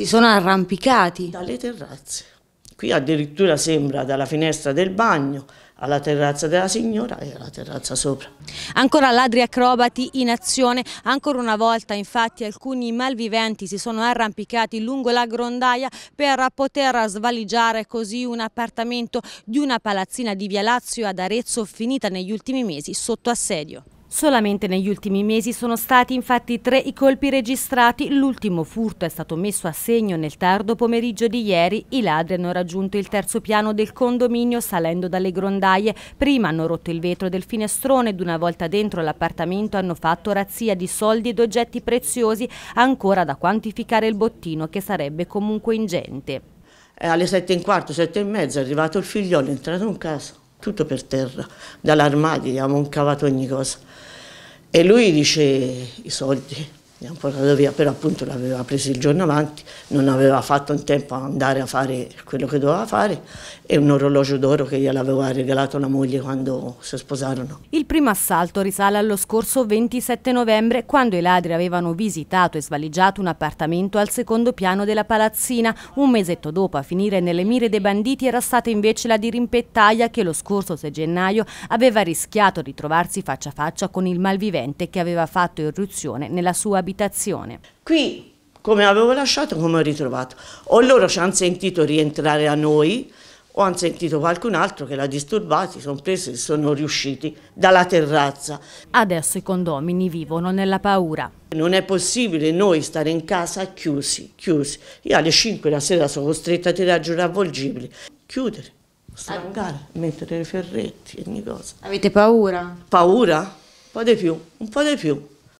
Si sono arrampicati? Dalle terrazze. Qui addirittura sembra dalla finestra del bagno alla terrazza della signora e alla terrazza sopra. Ancora ladri acrobati in azione, ancora una volta infatti alcuni malviventi si sono arrampicati lungo la grondaia per poter svaligiare così un appartamento di una palazzina di Via Lazio ad Arezzo finita negli ultimi mesi sotto assedio. Solamente negli ultimi mesi sono stati infatti tre i colpi registrati, l'ultimo furto è stato messo a segno nel tardo pomeriggio di ieri, i ladri hanno raggiunto il terzo piano del condominio salendo dalle grondaie, prima hanno rotto il vetro del finestrone ed una volta dentro l'appartamento hanno fatto razzia di soldi ed oggetti preziosi, ancora da quantificare il bottino che sarebbe comunque ingente. È eh, alle sette e un quarto, sette e mezza è arrivato il figliolo, è entrato in casa tutto per terra, dall'armadio abbiamo cavato ogni cosa. E lui dice i soldi, gli hanno portato via, però appunto l'aveva preso il giorno avanti, non aveva fatto in tempo a andare a fare quello che doveva fare e un orologio d'oro che gliel'aveva regalato la moglie quando si sposarono. Il primo assalto risale allo scorso 27 novembre quando i ladri avevano visitato e svaligiato un appartamento al secondo piano della palazzina. Un mesetto dopo a finire nelle mire dei banditi era stata invece la dirimpettaia che lo scorso 6 gennaio aveva rischiato di trovarsi faccia a faccia con il malvivente che aveva fatto irruzione nella sua abitazione abitazione. Qui, come avevo lasciato, come ho ritrovato. O loro ci hanno sentito rientrare a noi, o hanno sentito qualcun altro che l'ha disturbato, si sono presi e sono riusciti dalla terrazza. Adesso i condomini vivono nella paura. Non è possibile noi stare in casa chiusi, chiusi. Io alle 5 la sera sono costretta a tirare ravvolgibili. Chiudere, strangare, mettere le ferretti, ogni cosa. Avete paura? Paura? Un po' di più, un po' di più.